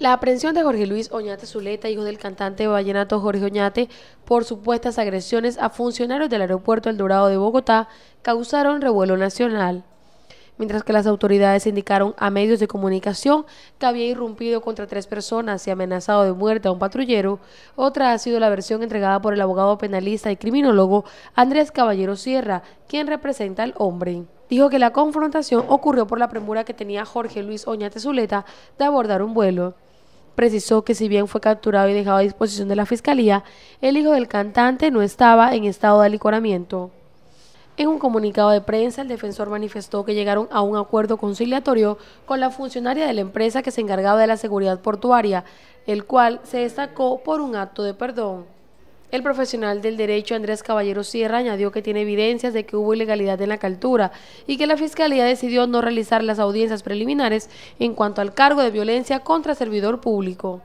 La aprehensión de Jorge Luis Oñate Zuleta, hijo del cantante de vallenato Jorge Oñate, por supuestas agresiones a funcionarios del aeropuerto El Dorado de Bogotá, causaron revuelo nacional. Mientras que las autoridades indicaron a medios de comunicación que había irrumpido contra tres personas y amenazado de muerte a un patrullero, otra ha sido la versión entregada por el abogado penalista y criminólogo Andrés Caballero Sierra, quien representa al hombre dijo que la confrontación ocurrió por la premura que tenía Jorge Luis Oñate Zuleta de abordar un vuelo precisó que si bien fue capturado y dejado a disposición de la Fiscalía, el hijo del cantante no estaba en estado de alicoramiento. En un comunicado de prensa, el defensor manifestó que llegaron a un acuerdo conciliatorio con la funcionaria de la empresa que se encargaba de la seguridad portuaria, el cual se destacó por un acto de perdón. El profesional del derecho Andrés Caballero Sierra añadió que tiene evidencias de que hubo ilegalidad en la captura y que la Fiscalía decidió no realizar las audiencias preliminares en cuanto al cargo de violencia contra servidor público.